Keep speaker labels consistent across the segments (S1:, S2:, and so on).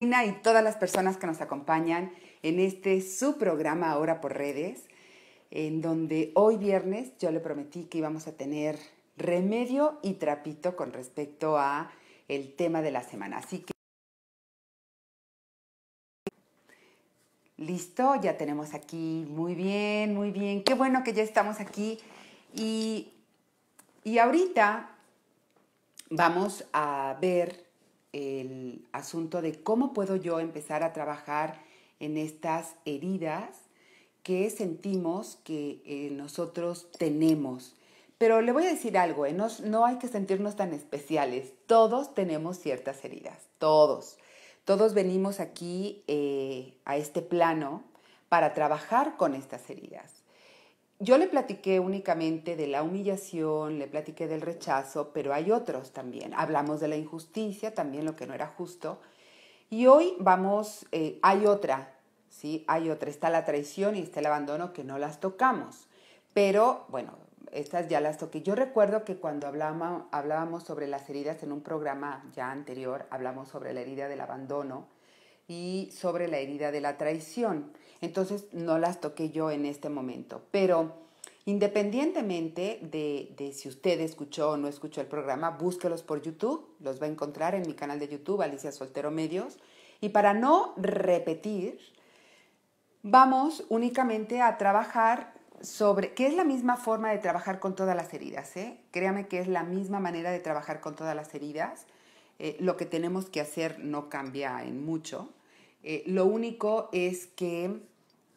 S1: y todas las personas que nos acompañan en este su programa Ahora por Redes, en donde hoy viernes yo le prometí que íbamos a tener remedio y trapito con respecto a el tema de la semana. Así que listo, ya tenemos aquí, muy bien, muy bien. Qué bueno que ya estamos aquí y y ahorita vamos a ver el asunto de cómo puedo yo empezar a trabajar en estas heridas que sentimos que eh, nosotros tenemos. Pero le voy a decir algo, eh, no, hay que sentirnos tan especiales, todos tenemos ciertas heridas, todos. Todos venimos aquí eh, a este plano para trabajar con estas heridas yo le platiqué únicamente de la humillación, le platiqué del rechazo, pero hay otros también. Hablamos de la injusticia, también lo que no era justo. Y hoy vamos, eh, hay otra, ¿sí? Hay otra. Está la traición y está el abandono que no las tocamos. Pero bueno, estas ya las toqué. Yo recuerdo que cuando hablábamos sobre las heridas en un programa ya anterior, hablamos sobre la herida del abandono y sobre la herida de la traición. Entonces no las toqué yo en este momento. Pero independientemente de, si usted escuchó o no escuchó el programa, búsquelos por YouTube, los va a encontrar en mi canal de YouTube, Alicia Soltero Medios. Y para no repetir, vamos únicamente a trabajar sobre, que es la misma forma de trabajar con todas las heridas, ¿eh? créame que es la misma manera de trabajar con todas las heridas. Eh, lo que tenemos que hacer no cambia en mucho. Eh, lo único es que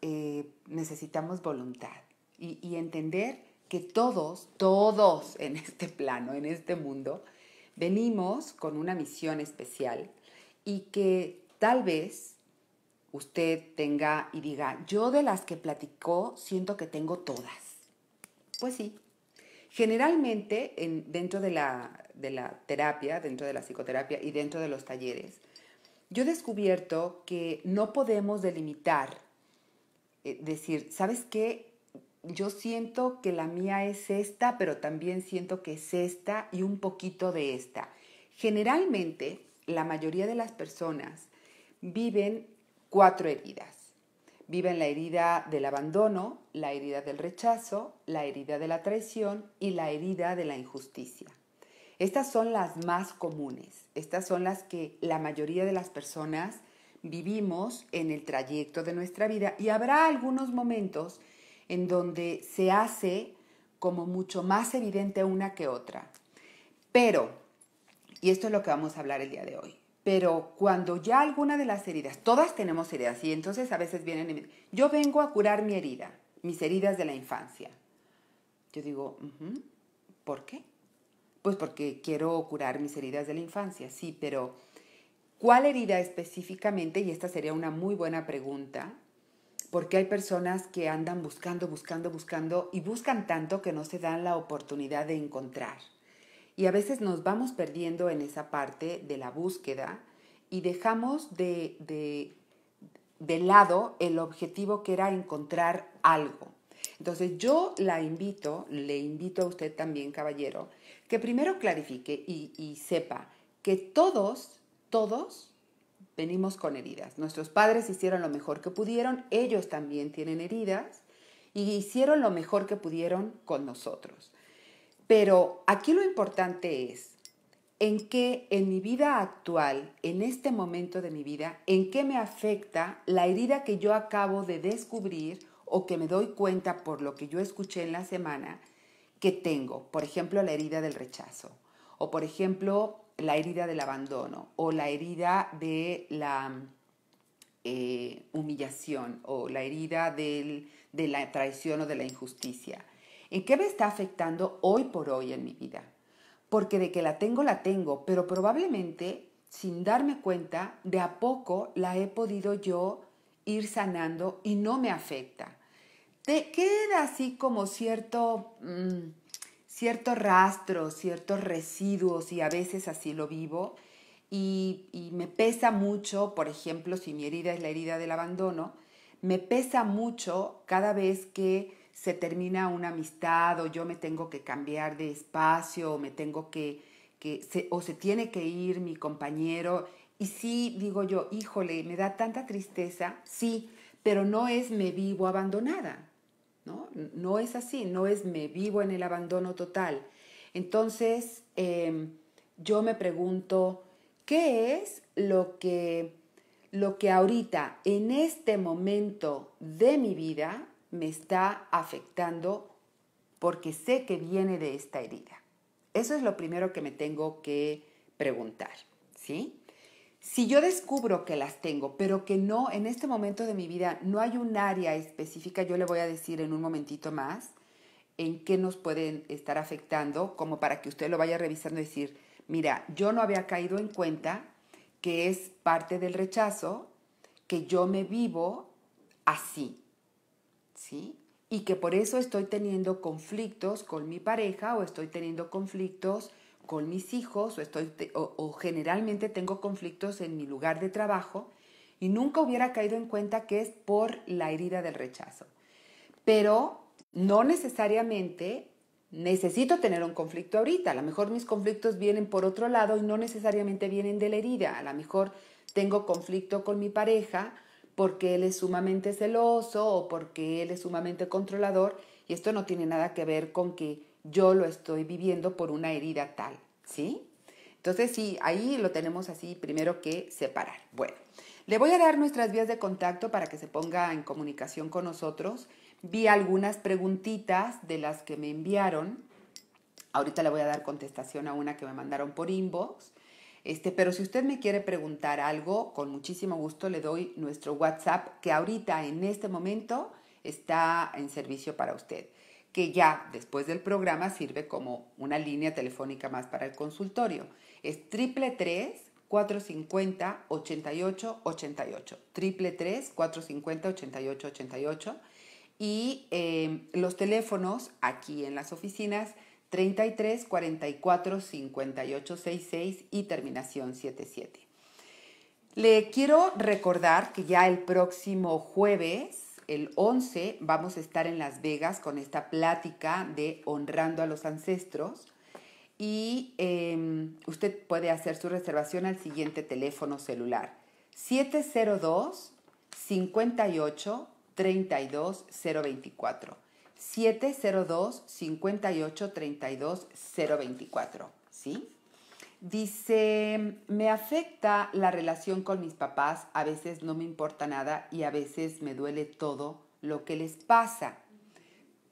S1: eh, necesitamos voluntad y, entender que todos, todos en este plano, en este mundo, venimos con una misión especial y que tal vez usted tenga y diga, yo de las que platicó siento que tengo todas. Pues sí. Generalmente en, dentro de la, de la terapia, dentro de la psicoterapia y dentro de los talleres, yo he descubierto que no podemos delimitar eh, decir, ¿sabes qué? Yo siento que la mía es esta, pero también siento que es esta y un poquito de esta. Generalmente, la mayoría de las personas viven cuatro heridas. Viven la herida del abandono, la herida del rechazo, la herida de la traición y la herida de la injusticia. Estas son las más comunes, estas son las que la mayoría de las personas vivimos en el trayecto de nuestra vida y habrá algunos momentos en donde se hace como mucho más evidente una que otra. Pero, y esto es lo que vamos a hablar el día de hoy, pero cuando ya alguna de las heridas, todas tenemos heridas y entonces a veces vienen, yo vengo a curar mi herida, mis heridas de la infancia. Yo digo, ¿por qué? Pues porque quiero curar mis heridas de la infancia, sí, pero ¿Cuál herida específicamente? Y esta sería una muy buena pregunta, porque hay personas que andan buscando, buscando, buscando y buscan tanto que no se dan la oportunidad de encontrar. Y a veces nos vamos perdiendo en esa parte de la búsqueda y dejamos de, de, lado el objetivo que era encontrar algo. Entonces yo la invito, le invito a usted también, caballero, que primero clarifique y, y sepa que todos todos venimos con heridas. Nuestros padres hicieron lo mejor que pudieron, ellos también tienen heridas y hicieron lo mejor que pudieron con nosotros. Pero aquí lo importante es en qué en mi vida actual, en este momento de mi vida, en qué me afecta la herida que yo acabo de descubrir o que me doy cuenta por lo que yo escuché en la semana que tengo. Por ejemplo, la herida del rechazo o por ejemplo la herida del abandono o la herida de la eh, humillación o la herida de la traición o de la injusticia. ¿En qué me está afectando hoy por hoy en mi vida? Porque de que la tengo, la tengo, pero probablemente sin darme cuenta, de a poco la he podido yo ir sanando y no me afecta. Te queda así como cierto... Mm, ciertos rastros, ciertos residuos y a veces así lo vivo. Y, me pesa mucho, por ejemplo, si mi herida es la herida del abandono, me pesa mucho cada vez que se termina una amistad o yo me tengo que cambiar de espacio me tengo que, o se tiene que ir mi compañero. Y sí, digo yo, híjole, me da tanta tristeza, sí, pero no es me vivo abandonada, ¿no? es así, no es me vivo en el abandono total. Entonces, em, yo me pregunto, ¿qué es lo que, lo que ahorita, en este momento de mi vida, me está afectando porque sé que viene de esta herida? Eso es lo primero que me tengo que preguntar, ¿sí? Si yo descubro que las tengo, pero que no, en este momento de mi vida no hay un área específica, yo le voy a decir en un momentito más en qué nos pueden estar afectando, como para que usted lo vaya revisando y decir, mira, yo no había caído en cuenta que es parte del rechazo, que yo me vivo así, ¿sí? Y que por eso estoy teniendo conflictos con mi pareja o estoy teniendo conflictos con mis hijos o, estoy, o, generalmente tengo conflictos en mi lugar de trabajo y nunca hubiera caído en cuenta que es por la herida del rechazo. Pero no necesariamente necesito tener un conflicto ahorita. A lo mejor mis conflictos vienen por otro lado y no necesariamente vienen de la herida. A lo mejor tengo conflicto con mi pareja porque él es sumamente celoso o porque él es sumamente controlador y esto no tiene nada que ver con que yo lo estoy viviendo por una herida tal, ¿sí? Entonces sí, ahí lo tenemos así primero que separar. Bueno, le voy a dar nuestras vías de contacto para que se ponga en comunicación con nosotros. Vi algunas preguntitas de las que me enviaron. Ahorita le voy a dar contestación a una que me mandaron por inbox. Este, pero si usted me quiere preguntar algo, con muchísimo gusto le doy nuestro WhatsApp que ahorita en este momento está en servicio para usted que ya después del programa sirve como una línea telefónica más para el consultorio. Es 333-450-8888. 333-450-8888. Y los teléfonos aquí en las oficinas 33 44 58 66 y terminación 77. Le quiero recordar que ya el próximo jueves el 11 vamos a estar en Las Vegas con esta plática de honrando a los ancestros y em, usted puede hacer su reservación al siguiente teléfono celular 702 58 32 024 702 58 32 024 ¿sí? Dice, me afecta la relación con mis papás, a veces no me importa nada y a veces me duele todo lo que les pasa.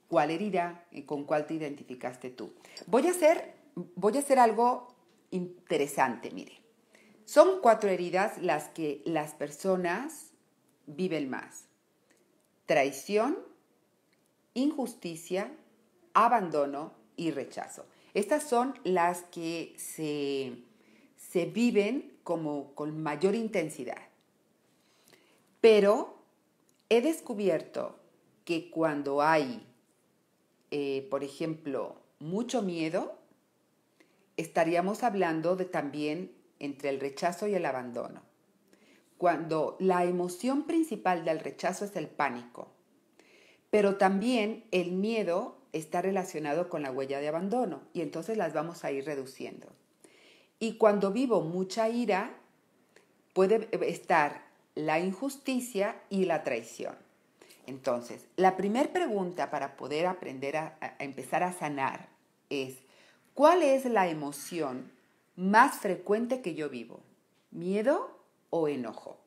S1: ¿Cuál herida? y ¿Con cuál te identificaste tú? Voy a hacer, voy a hacer algo interesante, mire. Son cuatro heridas las que las personas viven más. Traición, injusticia, abandono y rechazo. Estas son las que se, viven como con mayor intensidad. Pero he descubierto que cuando hay, eh, por ejemplo, mucho miedo, estaríamos hablando de también entre el rechazo y el abandono. Cuando la emoción principal del rechazo es el pánico, pero también el miedo está relacionado con la huella de abandono y entonces las vamos a ir reduciendo. Y cuando vivo mucha ira, puede estar la injusticia y la traición. Entonces, la primera pregunta para poder aprender a, empezar a sanar es, ¿cuál es la emoción más frecuente que yo vivo? ¿Miedo o enojo?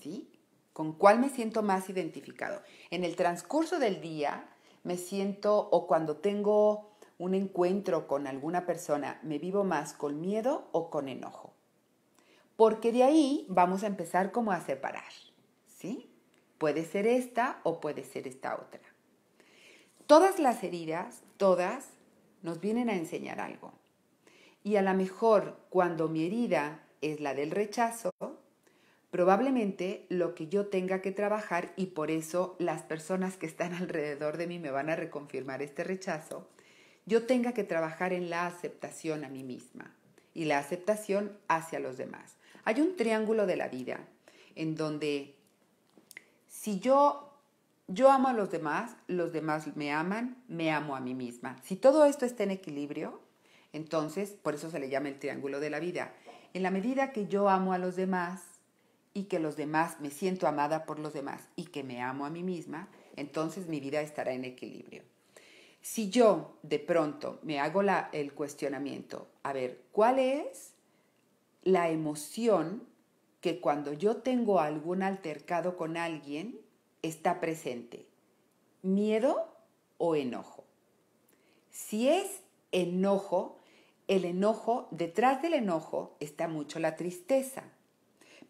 S1: ¿Sí? ¿Con cuál me siento más identificado? En el transcurso del día me siento o cuando tengo un encuentro con alguna persona, me vivo más con miedo o con enojo. Porque de ahí vamos a empezar como a separar, ¿sí? Puede ser esta o puede ser esta otra. Todas las heridas, todas, nos vienen a enseñar algo. Y a lo mejor cuando mi herida es la del rechazo, probablemente lo que yo tenga que trabajar y por eso las personas que están alrededor de mí me van a reconfirmar este rechazo, yo tenga que trabajar en la aceptación a mí misma y la aceptación hacia los demás. Hay un triángulo de la vida en donde si yo yo amo a los demás, los demás me aman, me amo a mí misma. Si todo esto está en equilibrio, entonces por eso se le llama el triángulo de la vida. En la medida que yo amo a los demás, y que los demás, me siento amada por los demás y que me amo a mí misma, entonces mi vida estará en equilibrio. Si yo de pronto me hago el cuestionamiento, a ver, ¿cuál es la emoción que cuando yo tengo algún altercado con alguien está presente? ¿Miedo o enojo? Si es enojo, el enojo, detrás del enojo está mucho la tristeza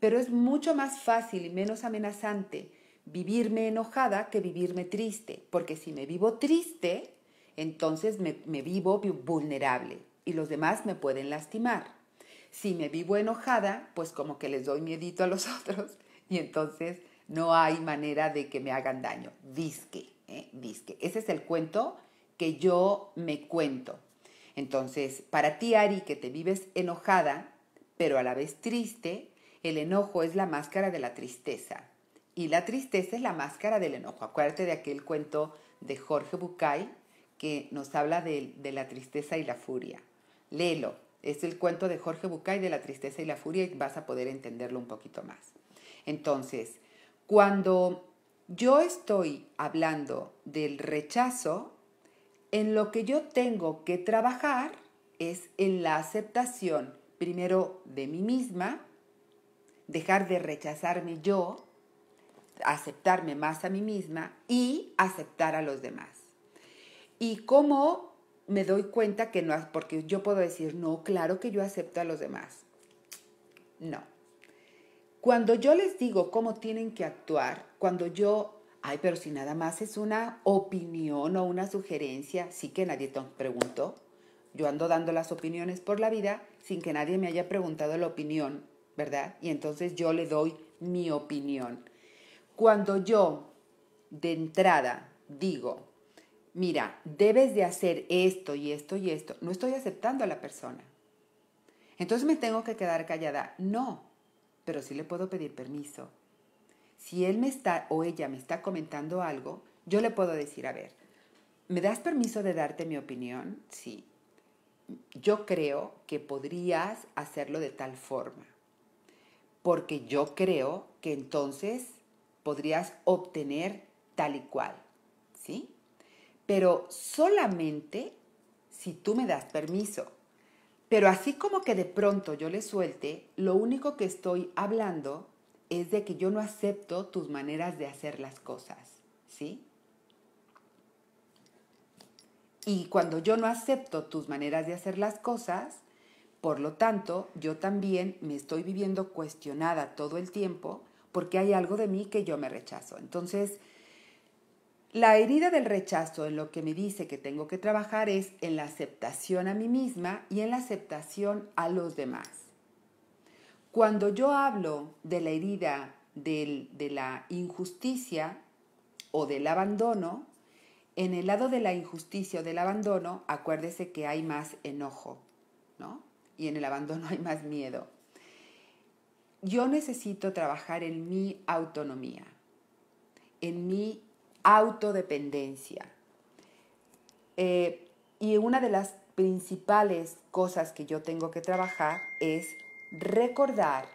S1: pero es mucho más fácil y menos amenazante vivirme enojada que vivirme triste, porque si me vivo triste, entonces me, vivo vulnerable y los demás me pueden lastimar. Si me vivo enojada, pues como que les doy miedito a los otros y entonces no hay manera de que me hagan daño. Disque, ¿eh? disque. Ese es el cuento que yo me cuento. Entonces, para ti, Ari, que te vives enojada, pero a la vez triste, el enojo es la máscara de la tristeza y la tristeza es la máscara del enojo. Acuérdate de aquel cuento de Jorge Bucay que nos habla de, la tristeza y la furia. Léelo. Es el cuento de Jorge Bucay de la tristeza y la furia y vas a poder entenderlo un poquito más. Entonces, cuando yo estoy hablando del rechazo, en lo que yo tengo que trabajar es en la aceptación primero de mí misma dejar de rechazarme yo, aceptarme más a mí misma y aceptar a los demás. Y cómo me doy cuenta que no, porque yo puedo decir, no, claro que yo acepto a los demás. No. Cuando yo les digo cómo tienen que actuar, cuando yo, ay, pero si nada más es una opinión o una sugerencia, sí que nadie te preguntó. Yo ando dando las opiniones por la vida sin que nadie me haya preguntado la opinión ¿verdad? Y entonces yo le doy mi opinión. Cuando yo de entrada digo, mira, debes de hacer esto y esto y esto, no estoy aceptando a la persona. Entonces me tengo que quedar callada. No, pero sí le puedo pedir permiso. Si él me está o ella me está comentando algo, yo le puedo decir, a ver, ¿me das permiso de darte mi opinión? Sí. Yo creo que podrías hacerlo de tal forma porque yo creo que entonces podrías obtener tal y cual, ¿sí? Pero solamente si tú me das permiso. Pero así como que de pronto yo le suelte, lo único que estoy hablando es de que yo no acepto tus maneras de hacer las cosas, ¿sí? Y cuando yo no acepto tus maneras de hacer las cosas, por lo tanto, yo también me estoy viviendo cuestionada todo el tiempo porque hay algo de mí que yo me rechazo. Entonces, la herida del rechazo en lo que me dice que tengo que trabajar es en la aceptación a mí misma y en la aceptación a los demás. Cuando yo hablo de la herida de la injusticia o del abandono, en el lado de la injusticia o del abandono, acuérdese que hay más enojo, ¿no? y en el abandono hay más miedo. Yo necesito trabajar en mi autonomía, en mi autodependencia. Eh, y una de las principales cosas que yo tengo que trabajar es recordar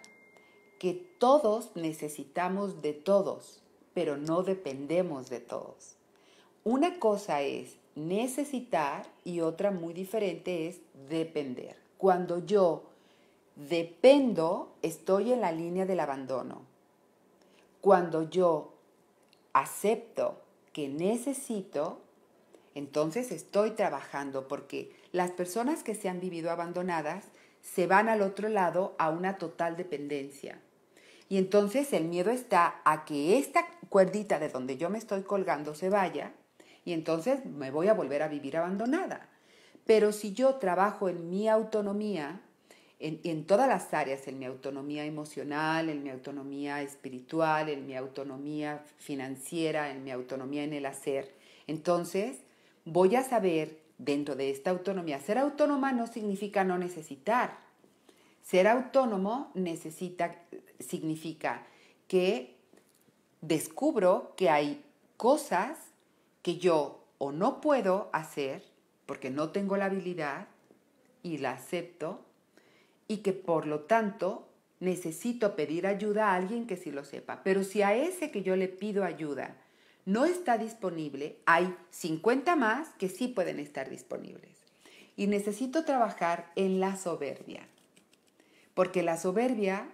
S1: que todos necesitamos de todos, pero no dependemos de todos. Una cosa es necesitar y otra muy diferente es depender. Cuando yo dependo, estoy en la línea del abandono. Cuando yo acepto que necesito, entonces estoy trabajando porque las personas que se han vivido abandonadas se van al otro lado a una total dependencia. Y entonces el miedo está a que esta cuerdita de donde yo me estoy colgando se vaya y entonces me voy a volver a vivir abandonada. Pero si yo trabajo en mi autonomía, en, todas las áreas, en mi autonomía emocional, en mi autonomía espiritual, en mi autonomía financiera, en mi autonomía en el hacer, entonces voy a saber dentro de esta autonomía. Ser autónoma no significa no necesitar. Ser autónomo necesita, significa que descubro que hay cosas que yo o no puedo hacer porque no tengo la habilidad y la acepto y que por lo tanto necesito pedir ayuda a alguien que sí lo sepa. Pero si a ese que yo le pido ayuda no está disponible, hay 50 más que sí pueden estar disponibles. Y necesito trabajar en la soberbia, porque la soberbia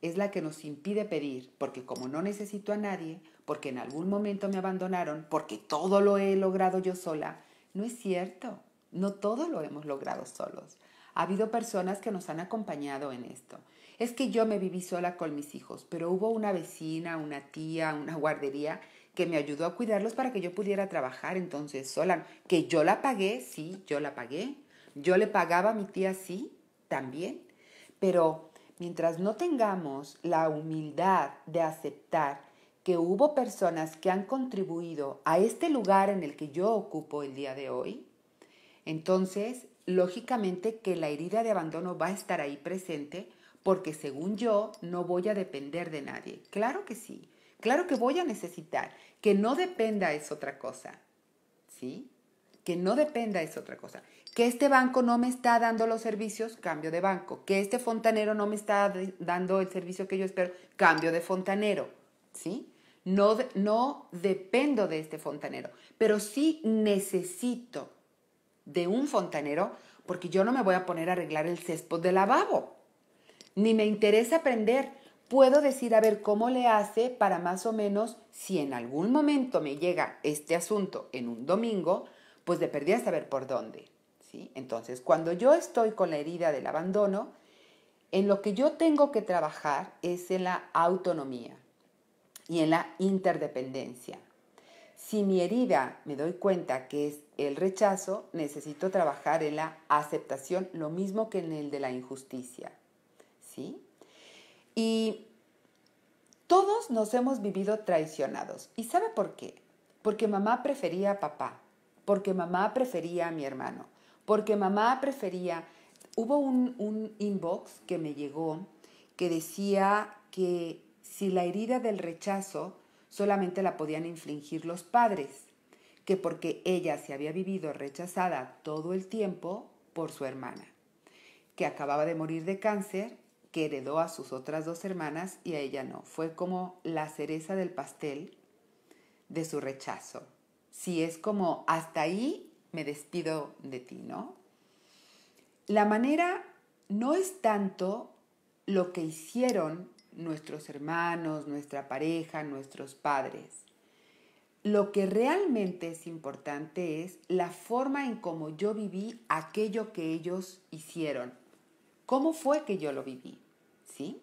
S1: es la que nos impide pedir, porque como no necesito a nadie, porque en algún momento me abandonaron, porque todo lo he logrado yo sola, no es cierto, no todo lo hemos logrado solos. Ha habido personas que nos han acompañado en esto. Es que yo me viví sola con mis hijos, pero hubo una vecina, una tía, una guardería que me ayudó a cuidarlos para que yo pudiera trabajar entonces sola. Que yo la pagué, sí, yo la pagué. Yo le pagaba a mi tía, sí, también. Pero mientras no tengamos la humildad de aceptar que hubo personas que han contribuido a este lugar en el que yo ocupo el día de hoy, entonces lógicamente que la herida de abandono va a estar ahí presente porque según yo no voy a depender de nadie. Claro que sí, claro que voy a necesitar. Que no dependa es otra cosa, ¿sí? Que no dependa es otra cosa. Que este banco no me está dando los servicios, cambio de banco. Que este fontanero no me está dando el servicio que yo espero, cambio de fontanero. No, dependo de este fontanero, pero sí necesito de un fontanero porque yo no me voy a poner a arreglar el césped de lavabo. Ni me interesa aprender. Puedo decir a ver cómo le hace para más o menos, si en algún momento me llega este asunto en un domingo, pues de perdida saber por dónde. Entonces, cuando yo estoy con la herida del abandono, en lo que yo tengo que trabajar es en la autonomía y en la interdependencia. Si mi herida me doy cuenta que es el rechazo, necesito trabajar en la aceptación, lo mismo que en el de la injusticia. ¿Sí? Y todos nos hemos vivido traicionados. ¿Y sabe por qué? Porque mamá prefería a papá, porque mamá prefería a mi hermano, porque mamá prefería... Hubo un, un inbox que me llegó que decía que si la herida del rechazo solamente la podían infligir los padres, que porque ella se había vivido rechazada todo el tiempo por su hermana, que acababa de morir de cáncer, que heredó a sus otras dos hermanas y a ella no. Fue como la cereza del pastel de su rechazo. Si es como hasta ahí me despido de ti, ¿no? La manera no es tanto lo que hicieron nuestros hermanos, nuestra pareja, nuestros padres. Lo que realmente es importante es la forma en cómo yo viví aquello que ellos hicieron. ¿Cómo fue que yo lo viví? ¿Sí?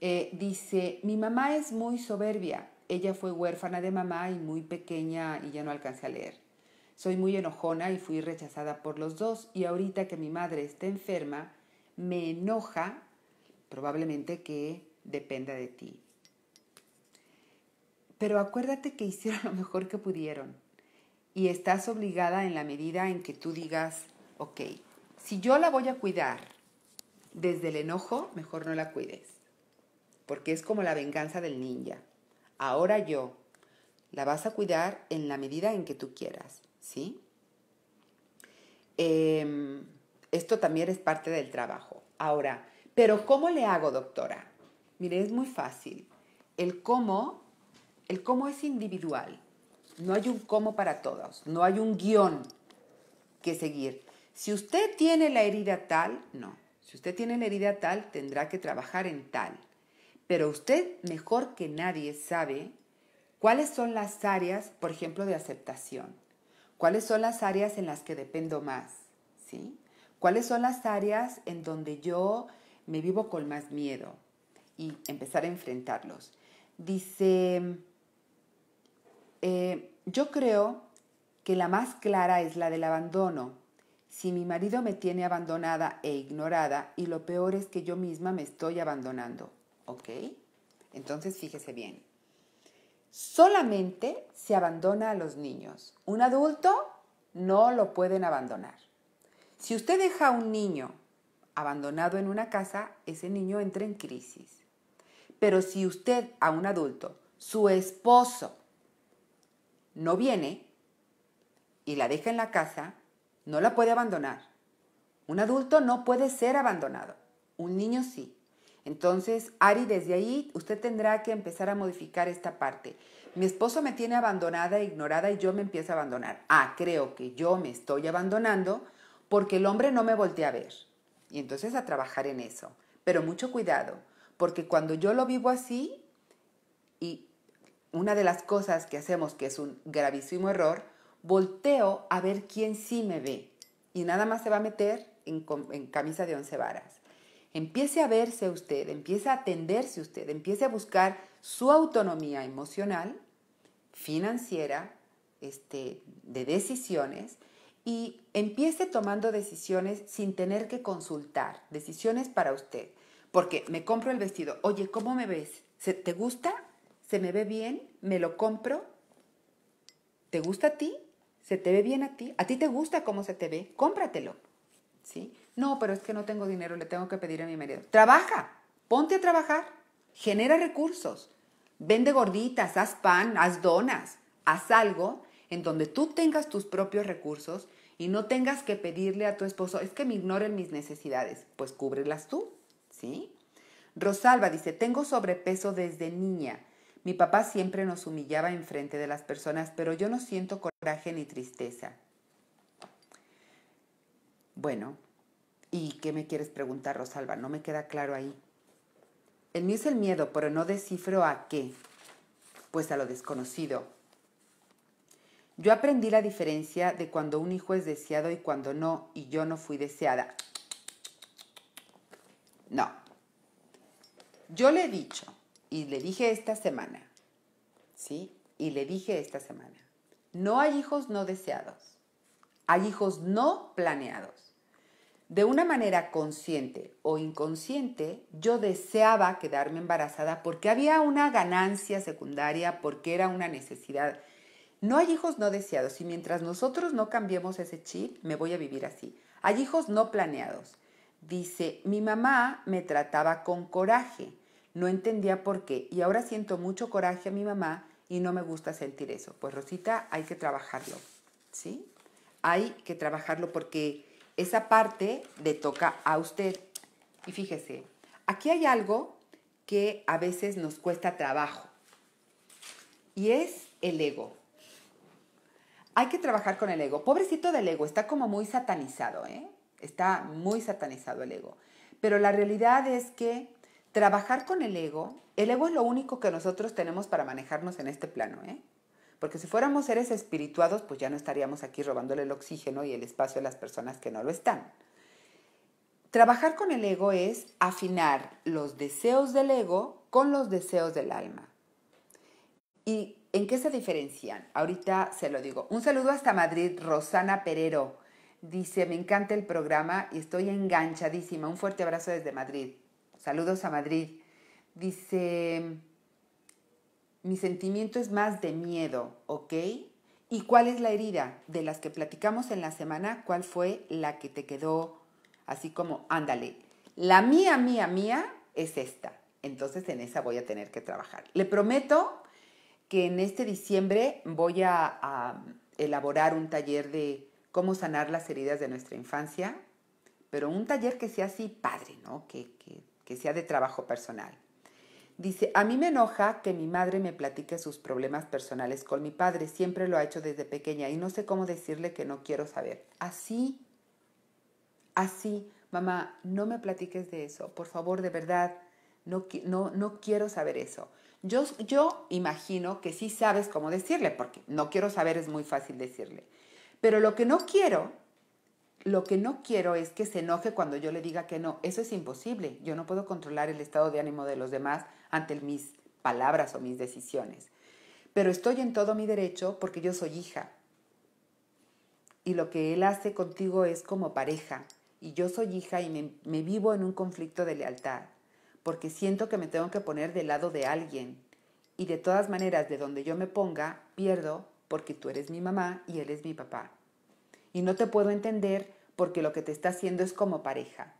S1: Eh, dice, mi mamá es muy soberbia. Ella fue huérfana de mamá y muy pequeña y ya no alcancé a leer. Soy muy enojona y fui rechazada por los dos y ahorita que mi madre está enferma, me enoja probablemente que dependa de ti. Pero acuérdate que hicieron lo mejor que pudieron y estás obligada en la medida en que tú digas, ok, si yo la voy a cuidar desde el enojo, mejor no la cuides, porque es como la venganza del ninja. Ahora yo, la vas a cuidar en la medida en que tú quieras, ¿sí? Em, esto también es parte del trabajo. Ahora, pero ¿cómo le hago, doctora? Mire, es muy fácil. El cómo, el cómo es individual. No hay un cómo para todos, no hay un guión que seguir. Si usted tiene la herida tal, no. Si usted tiene la herida tal, tendrá que trabajar en tal. Pero usted mejor que nadie sabe cuáles son las áreas, por ejemplo, de aceptación. ¿Cuáles son las áreas en las que dependo más? ¿Sí? ¿Cuáles son las áreas en donde yo me vivo con más miedo? y empezar a enfrentarlos. Dice, eh, yo creo que la más clara es la del abandono. Si mi marido me tiene abandonada e ignorada, y lo peor es que yo misma me estoy abandonando, ¿ok? Entonces fíjese bien. Solamente se abandona a los niños. Un adulto no lo pueden abandonar. Si usted deja a un niño abandonado en una casa, ese niño entra en crisis. Pero si usted a un adulto, su esposo, no viene y la deja en la casa, no la puede abandonar. Un adulto no puede ser abandonado, un niño sí. Entonces, Ari, desde ahí usted tendrá que empezar a modificar esta parte. Mi esposo me tiene abandonada, ignorada y yo me empiezo a abandonar. Ah, creo que yo me estoy abandonando porque el hombre no me voltea a ver. Y entonces a trabajar en eso. Pero mucho cuidado, porque cuando yo lo vivo así, y una de las cosas que hacemos que es un gravísimo error, volteo a ver quién sí me ve y nada más se va a meter en, camisa de once varas. Empiece a verse usted, empiece a atenderse usted, empiece a buscar su autonomía emocional, financiera, este, de decisiones y empiece tomando decisiones sin tener que consultar, decisiones para usted. Porque me compro el vestido. Oye, ¿cómo me ves? ¿Te gusta? ¿Se me ve bien? ¿Me lo compro? ¿Te gusta a ti? ¿Se te ve bien a ti? ¿A ti te gusta cómo se te ve? Cómpratelo. ¿Sí? No, pero es que no tengo dinero, le tengo que pedir a mi marido. Trabaja, ponte a trabajar, genera recursos, vende gorditas, haz pan, haz donas, haz algo en donde tú tengas tus propios recursos y no tengas que pedirle a tu esposo, es que me ignoren mis necesidades, pues cúbrelas tú. ¿sí? Rosalba dice, tengo sobrepeso desde niña. Mi papá siempre nos humillaba enfrente de las personas, pero yo no siento coraje ni tristeza. Bueno, ¿y qué me quieres preguntar, Rosalba? No me queda claro ahí. El mío es el miedo, pero no descifro a qué. Pues a lo desconocido. Yo aprendí la diferencia de cuando un hijo es deseado y cuando no, y yo no fui deseada. No. Yo le he dicho, y le dije esta semana, ¿sí? Y le dije esta semana, no hay hijos no deseados, hay hijos no planeados. De una manera consciente o inconsciente, yo deseaba quedarme embarazada porque había una ganancia secundaria, porque era una necesidad. No hay hijos no deseados y mientras nosotros no cambiemos ese chip, me voy a vivir así. Hay hijos no planeados. Dice, mi mamá me trataba con coraje, no entendía por qué y ahora siento mucho coraje a mi mamá y no me gusta sentir eso. Pues Rosita, hay que trabajarlo, ¿sí? Hay que trabajarlo porque esa parte le toca a usted. Y fíjese, aquí hay algo que a veces nos cuesta trabajo y es el ego. Hay que trabajar con el ego. Pobrecito del ego, está como muy satanizado, ¿eh? Está muy satanizado el ego. Pero la realidad es que trabajar con el ego, el ego es lo único que nosotros tenemos para manejarnos en este plano, ¿eh? Porque si fuéramos seres espirituados, pues ya no estaríamos aquí robándole el oxígeno y el espacio a las personas que no lo están. Trabajar con el ego es afinar los deseos del ego con los deseos del alma. ¿Y en qué se diferencian? Ahorita se lo digo. Un saludo hasta Madrid, Rosana Perero dice, me encanta el programa y estoy enganchadísima. Un fuerte abrazo desde Madrid. Saludos a Madrid. Dice, mi sentimiento es más de miedo, ¿ok? ¿Y cuál es la herida? De las que platicamos en la semana, ¿cuál fue la que te quedó así como, ándale? La mía, mía, mía es esta. Entonces en esa voy a tener que trabajar. Le prometo que en este diciembre voy a, a elaborar un taller de cómo sanar las heridas de nuestra infancia, pero un taller que sea así padre, ¿no? Que, sea de trabajo personal. Dice, a mí me enoja que mi madre me platique sus problemas personales con mi padre, siempre lo ha hecho desde pequeña y no sé cómo decirle que no quiero saber. Así, así, mamá, no me platiques de eso, por favor, de verdad, no, no, quiero saber eso. Yo, yo imagino que sí sabes cómo decirle, porque no quiero saber es muy fácil decirle. Pero lo que no quiero, lo que no quiero es que se enoje cuando yo le diga que no. Eso es imposible. Yo no puedo controlar el estado de ánimo de los demás ante mis palabras o mis decisiones. Pero estoy en todo mi derecho porque yo soy hija. Y lo que él hace contigo es como pareja. Y yo soy hija y me, me vivo en un conflicto de lealtad. Porque siento que me tengo que poner del lado de alguien. Y de todas maneras, de donde yo me ponga, pierdo porque tú eres mi mamá y él es mi papá. Y no te puedo entender porque lo que te está haciendo es como pareja.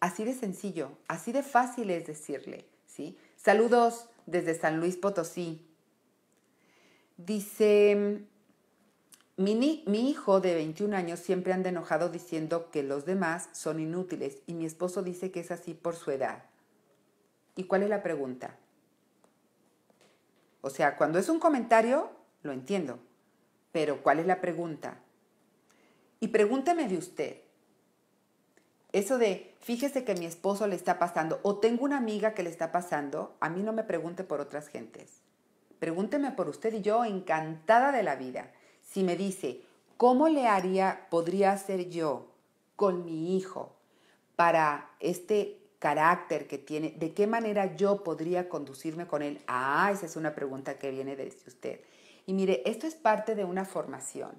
S1: Así de sencillo, así de fácil es decirle, ¿sí? Saludos desde San Luis Potosí. Dice, mi, mi, hijo de 21 años siempre anda enojado diciendo que los demás son inútiles y mi esposo dice que es así por su edad. ¿Y cuál es la pregunta? O sea, cuando es un comentario, lo entiendo. Pero, ¿cuál es la pregunta? Y pregúnteme de usted. Eso de, fíjese que mi esposo le está pasando o tengo una amiga que le está pasando, a mí no me pregunte por otras gentes. Pregúnteme por usted y yo encantada de la vida. Si me dice, ¿cómo le haría, podría hacer yo con mi hijo para este carácter que tiene? ¿De qué manera yo podría conducirme con él? Ah, esa es una pregunta que viene desde usted. Y mire, esto es parte de una formación.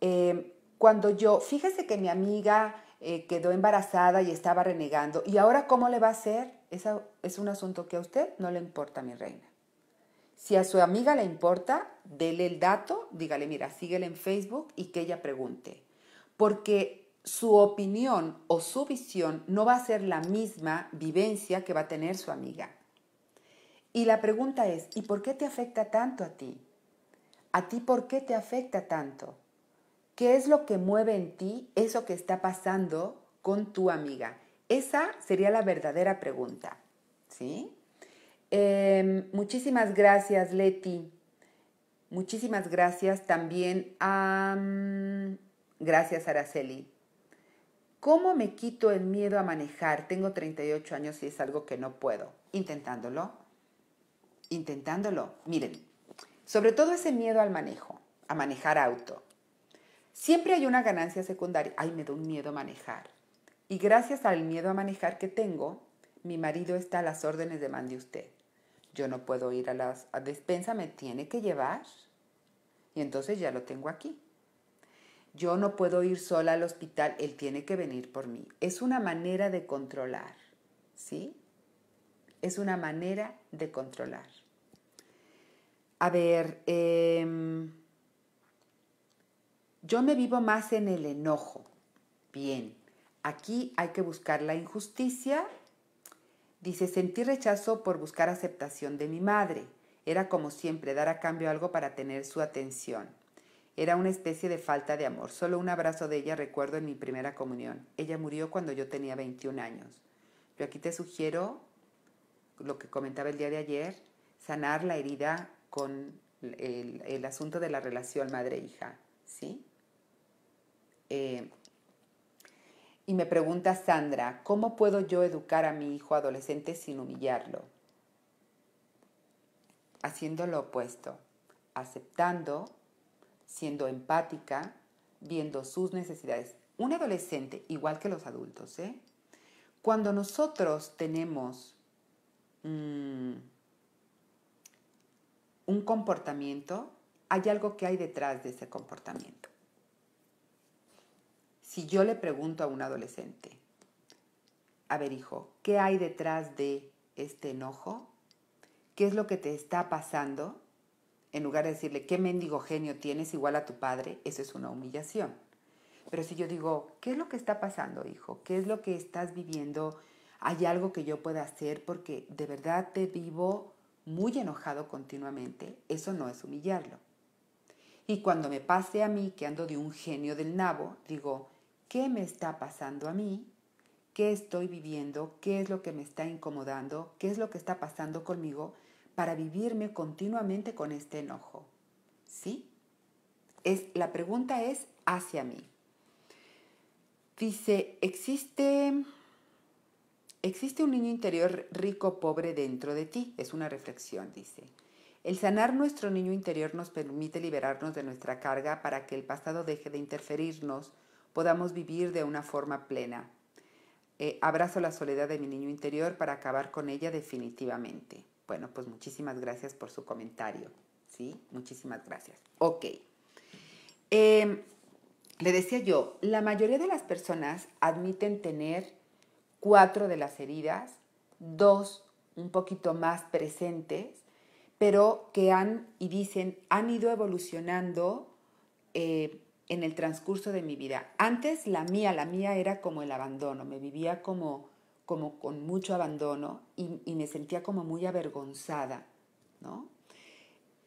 S1: Em, cuando yo, fíjese que mi amiga eh, quedó embarazada y estaba renegando, ¿y ahora cómo le va a hacer? Esa es un asunto que a usted no le importa, mi reina. Si a su amiga le importa, déle el dato, dígale, mira, síguele en Facebook y que ella pregunte. Porque su opinión o su visión no va a ser la misma vivencia que va a tener su amiga. Y la pregunta es, ¿y por qué te afecta tanto a ti? ¿A ti por qué te afecta tanto? ¿Qué es lo que mueve en ti eso que está pasando con tu amiga? Esa sería la verdadera pregunta, ¿sí? Em, muchísimas gracias, Leti. Muchísimas gracias también a... Mm, gracias, Araceli. ¿Cómo me quito el miedo a manejar? Tengo 38 años y es algo que no puedo. Intentándolo intentándolo. Miren, sobre todo ese miedo al manejo, a manejar auto. Siempre hay una ganancia secundaria. Ay, me da un miedo manejar. Y gracias al miedo a manejar que tengo, mi marido está a las órdenes de mande usted. Yo no puedo ir a la despensa, me tiene que llevar. Y entonces ya lo tengo aquí. Yo no puedo ir sola al hospital, él tiene que venir por mí. Es una manera de controlar, ¿sí? es una manera de controlar. A ver, em, yo me vivo más en el enojo. Bien, aquí hay que buscar la injusticia. Dice, sentí rechazo por buscar aceptación de mi madre. Era como siempre dar a cambio algo para tener su atención. Era una especie de falta de amor. Solo un abrazo de ella recuerdo en mi primera comunión. Ella murió cuando yo tenía 21 años. Yo aquí te sugiero lo que comentaba el día de ayer, sanar la herida con el, asunto de la relación madre-hija, ¿sí? Eh, y me pregunta Sandra, ¿cómo puedo yo educar a mi hijo adolescente sin humillarlo? Haciendo lo opuesto, aceptando, siendo empática, viendo sus necesidades. Un adolescente, igual que los adultos, ¿eh? Cuando nosotros tenemos Mm, un comportamiento, hay algo que hay detrás de ese comportamiento. Si yo le pregunto a un adolescente, a ver hijo, ¿qué hay detrás de este enojo? ¿Qué es lo que te está pasando? En lugar de decirle, ¿qué mendigo genio tienes igual a tu padre? Eso es una humillación. Pero si yo digo, ¿qué es lo que está pasando, hijo? ¿Qué es lo que estás viviendo? hay algo que yo pueda hacer porque de verdad te vivo muy enojado continuamente, eso no es humillarlo. Y cuando me pase a mí que ando de un genio del nabo, digo, ¿qué me está pasando a mí? ¿Qué estoy viviendo? ¿Qué es lo que me está incomodando? ¿Qué es lo que está pasando conmigo para vivirme continuamente con este enojo? ¿Sí? Es, la pregunta es hacia mí. Dice, existe Existe un niño interior rico, pobre dentro de ti. Es una reflexión, dice. El sanar nuestro niño interior nos permite liberarnos de nuestra carga para que el pasado deje de interferirnos, podamos vivir de una forma plena. Eh, abrazo la soledad de mi niño interior para acabar con ella definitivamente. Bueno, pues muchísimas gracias por su comentario. ¿Sí? Muchísimas gracias. Ok. Em, le decía yo, la mayoría de las personas admiten tener cuatro de las heridas, dos un poquito más presentes, pero que han, y dicen, han ido evolucionando eh, en el transcurso de mi vida. Antes la mía, la mía era como el abandono, me vivía como, como con mucho abandono y, y me sentía como muy avergonzada, ¿no?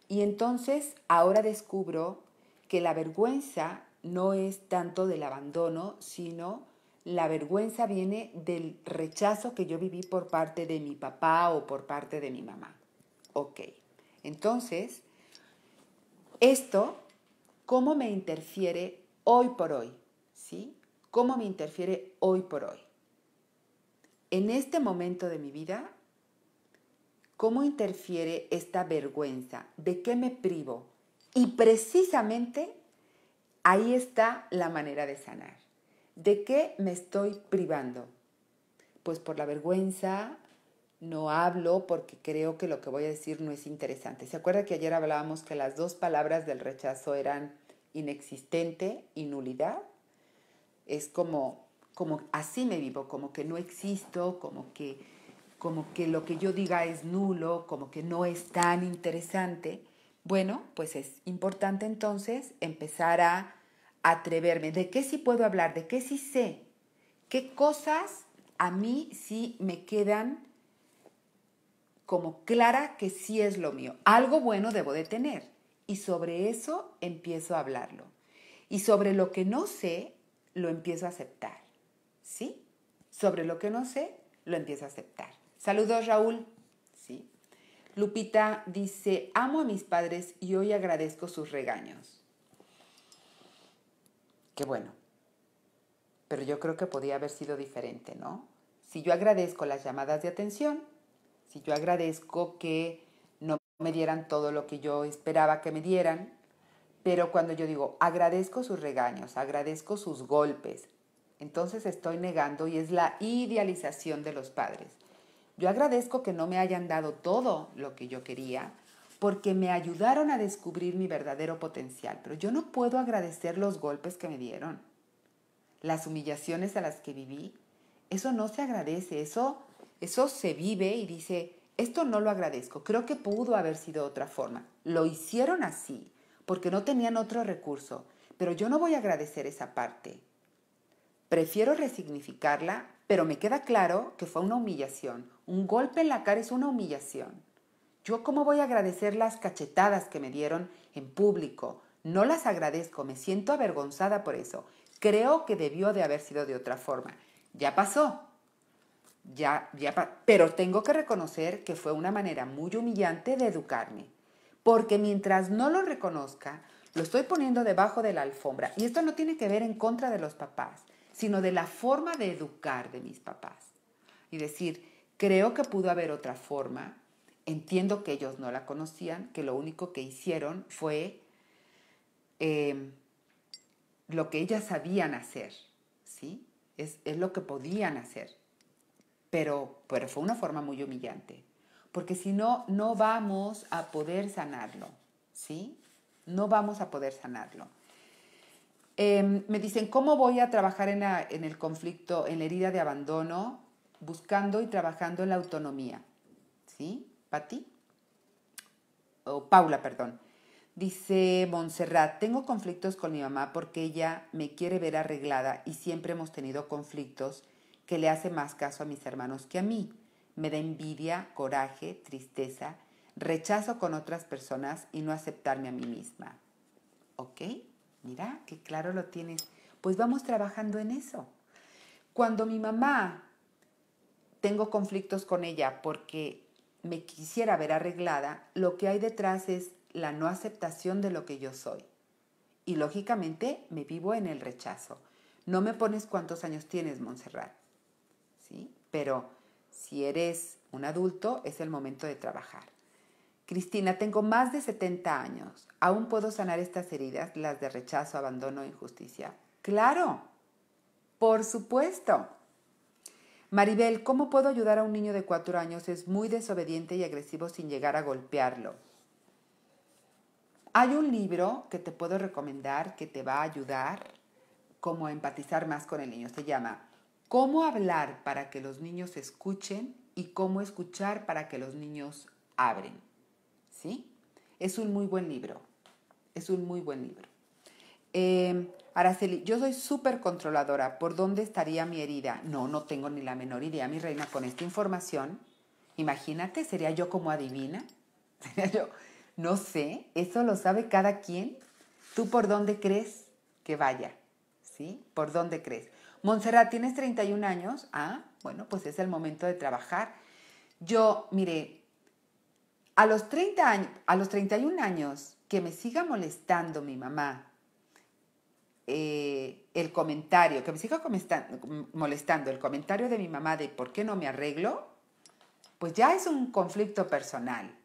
S1: Y entonces ahora descubro que la vergüenza no es tanto del abandono, sino la vergüenza viene del rechazo que yo viví por parte de mi papá o por parte de mi mamá. Ok, entonces, esto, ¿cómo me interfiere hoy por hoy? ¿Sí? ¿Cómo me interfiere hoy por hoy? En este momento de mi vida, ¿cómo interfiere esta vergüenza? ¿De qué me privo? Y precisamente ahí está la manera de sanar. ¿De qué me estoy privando? Pues por la vergüenza no hablo porque creo que lo que voy a decir no es interesante. ¿Se acuerda que ayer hablábamos que las dos palabras del rechazo eran inexistente y nulidad? Es como, como así me vivo, como que no existo, como que, como que lo que yo diga es nulo, como que no es tan interesante. Bueno, pues es importante entonces empezar a atreverme, de qué sí puedo hablar, de qué sí sé, qué cosas a mí sí me quedan como clara que sí es lo mío. Algo bueno debo de tener y sobre eso empiezo a hablarlo. Y sobre lo que no sé, lo empiezo a aceptar. ¿Sí? Sobre lo que no sé, lo empiezo a aceptar. Saludos Raúl. ¿Sí? Lupita dice, amo a mis padres y hoy agradezco sus regaños. Qué bueno. Pero yo creo que podía haber sido diferente, ¿no? Si yo agradezco las llamadas de atención, si yo agradezco que no me dieran todo lo que yo esperaba que me dieran, pero cuando yo digo agradezco sus regaños, agradezco sus golpes, entonces estoy negando y es la idealización de los padres. Yo agradezco que no me hayan dado todo lo que yo quería, porque me ayudaron a descubrir mi verdadero potencial, pero yo no puedo agradecer los golpes que me dieron, las humillaciones a las que viví. Eso no se agradece, eso, eso se vive y dice, esto no lo agradezco, creo que pudo haber sido otra forma. Lo hicieron así, porque no tenían otro recurso, pero yo no voy a agradecer esa parte. Prefiero resignificarla, pero me queda claro que fue una humillación. Un golpe en la cara es una humillación. ¿Yo cómo voy a agradecer las cachetadas que me dieron en público? No las agradezco, me siento avergonzada por eso. Creo que debió de haber sido de otra forma. Ya pasó. Ya, ya, pero tengo que reconocer que fue una manera muy humillante de educarme, porque mientras no lo reconozca, lo estoy poniendo debajo de la alfombra. Y esto no tiene que ver en contra de los papás, sino de la forma de educar de mis papás. Y decir, creo que pudo haber otra forma, Entiendo que ellos no la conocían, que lo único que hicieron fue em, lo que ellas sabían hacer, ¿sí? Es, lo que podían hacer. Pero, pero fue una forma muy humillante, porque si no, no vamos a poder sanarlo, ¿sí? No vamos a poder sanarlo. Em, me dicen, ¿cómo voy a trabajar en, en el conflicto, en la herida de abandono, buscando y trabajando en la autonomía? ¿Sí? Pati, o Paula, perdón. Dice Montserrat, tengo conflictos con mi mamá porque ella me quiere ver arreglada y siempre hemos tenido conflictos que le hace más caso a mis hermanos que a mí. Me da envidia, coraje, tristeza, rechazo con otras personas y no aceptarme a mí misma. ¿Ok? Mira, qué claro lo tienes. Pues vamos trabajando en eso. Cuando mi mamá tengo conflictos con ella porque me quisiera ver arreglada, lo que hay detrás es la no aceptación de lo que yo soy. Y lógicamente me vivo en el rechazo. No me pones cuántos años tienes, Montserrat. ¿Sí? Pero si eres un adulto, es el momento de trabajar. Cristina, tengo más de 70 años. ¿Aún puedo sanar estas heridas, las de rechazo, abandono, e injusticia? Claro, por supuesto. Maribel, ¿cómo puedo ayudar a un niño de cuatro años? Es muy desobediente y agresivo sin llegar a golpearlo. Hay un libro que te puedo recomendar que te va a ayudar como a empatizar más con el niño. Se llama Cómo hablar para que los niños escuchen y cómo escuchar para que los niños abren. ¿Sí? Es un muy buen libro. Es un muy buen libro. Em, Araceli, yo soy súper controladora. ¿Por dónde estaría mi herida? No, no tengo ni la menor idea, mi reina, con esta información. Imagínate, ¿sería yo como adivina? ¿Sería yo? No sé, eso lo sabe cada quien. ¿Tú por dónde crees que vaya? ¿Sí? ¿Por dónde crees? Montserrat, tienes 31 años. Ah, bueno, pues es el momento de trabajar. Yo, mire, a los 30 años, a los 31 años que me siga molestando mi mamá eh, el comentario, que me siga molestando, el comentario de mi mamá de por qué no me arreglo, pues ya es un conflicto personal,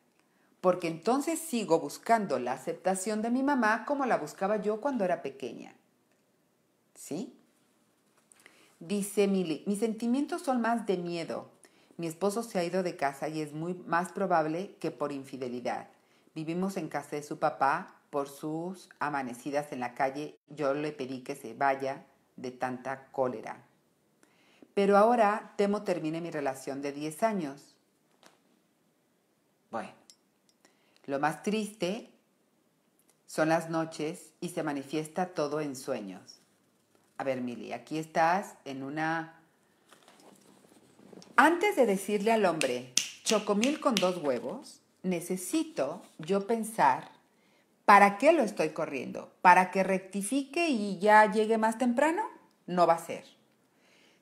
S1: porque entonces sigo buscando la aceptación de mi mamá como la buscaba yo cuando era pequeña. ¿Sí? Dice Emily mis sentimientos son más de miedo. Mi esposo se ha ido de casa y es muy más probable que por infidelidad. Vivimos en casa de su papá por sus amanecidas en la calle, yo le pedí que se vaya de tanta cólera. Pero ahora temo termine mi relación de 10 años. Bueno, lo más triste son las noches y se manifiesta todo en sueños. A ver, Mili, aquí estás en una... Antes de decirle al hombre, chocomil con dos huevos, necesito yo pensar ¿Para qué lo estoy corriendo? ¿Para que rectifique y ya llegue más temprano? No va a ser.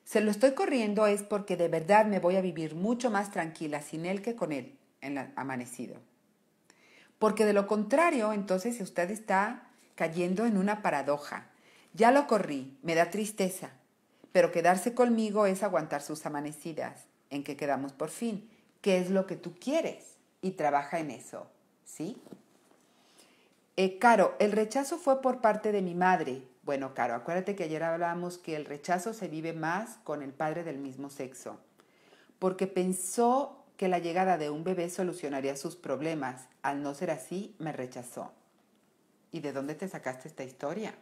S1: Se lo estoy corriendo es porque de verdad me voy a vivir mucho más tranquila sin él que con él en el amanecido. Porque de lo contrario, entonces usted está cayendo en una paradoja. Ya lo corrí, me da tristeza, pero quedarse conmigo es aguantar sus amanecidas, en que quedamos por fin, qué es lo que tú quieres, y trabaja en eso, ¿sí? Eh, Caro, el rechazo fue por parte de mi madre. Bueno, Caro, acuérdate que ayer hablábamos que el rechazo se vive más con el padre del mismo sexo, porque pensó que la llegada de un bebé solucionaría sus problemas. Al no ser así, me rechazó. ¿Y de dónde te sacaste esta historia?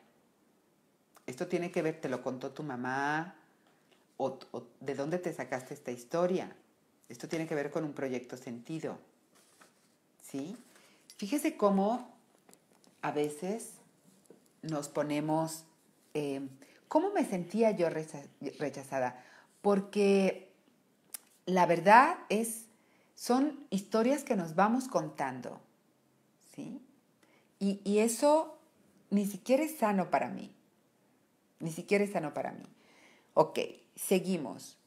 S1: Esto tiene que ver, te lo contó tu mamá, o de dónde te sacaste esta historia. Esto tiene que ver con un proyecto sentido. ¿Sí? Fíjese cómo a veces nos ponemos, eh, ¿cómo me sentía yo rechazada? Porque la verdad es, son historias que nos vamos contando, ¿sí? Y, y eso ni siquiera es sano para mí, ni siquiera es sano para mí. Ok, seguimos.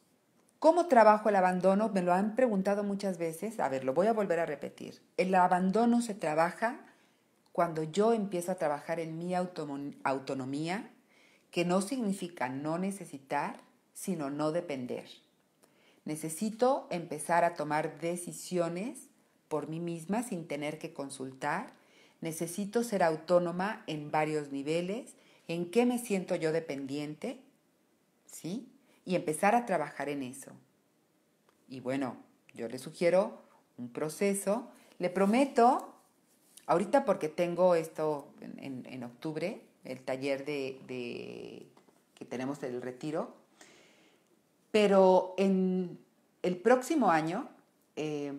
S1: ¿Cómo trabajo el abandono? Me lo han preguntado muchas veces. A ver, lo voy a volver a repetir. El abandono se trabaja cuando yo empiezo a trabajar en mi autonomía, que no significa no necesitar, sino no depender. Necesito empezar a tomar decisiones por mí misma sin tener que consultar. Necesito ser autónoma en varios niveles. ¿En qué me siento yo dependiente? ¿Sí? Y empezar a trabajar en eso. Y bueno, yo le sugiero un proceso. Le prometo ahorita porque tengo esto en, octubre, el taller de, que tenemos el retiro, pero en el próximo año eh,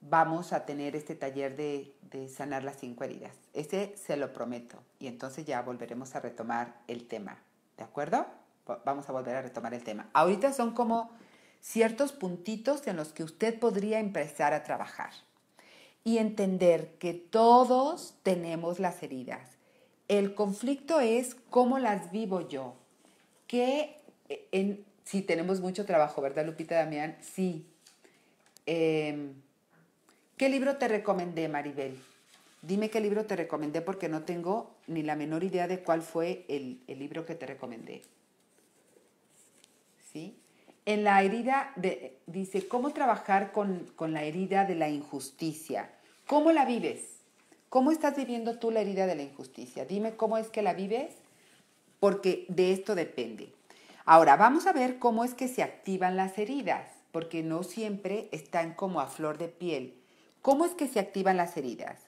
S1: vamos a tener este taller de, de sanar las cinco heridas. Ese se lo prometo. Y entonces ya volveremos a retomar el tema. ¿De acuerdo? Vamos a volver a retomar el tema. Ahorita son como ciertos puntitos en los que usted podría empezar a trabajar y entender que todos tenemos las heridas. El conflicto es cómo las vivo yo. Que eh, si tenemos mucho trabajo, ¿verdad, Lupita Damián? Sí. Em, ¿Qué libro te recomendé, Maribel? Dime qué libro te recomendé porque no tengo ni la menor idea de cuál fue el, el libro que te recomendé. ¿Sí? En la herida, de, dice, ¿cómo trabajar con, con la herida de la injusticia? ¿Cómo la vives? ¿Cómo estás viviendo tú la herida de la injusticia? Dime cómo es que la vives, porque de esto depende. Ahora, vamos a ver cómo es que se activan las heridas, porque no siempre están como a flor de piel. ¿Cómo es que se activan las heridas?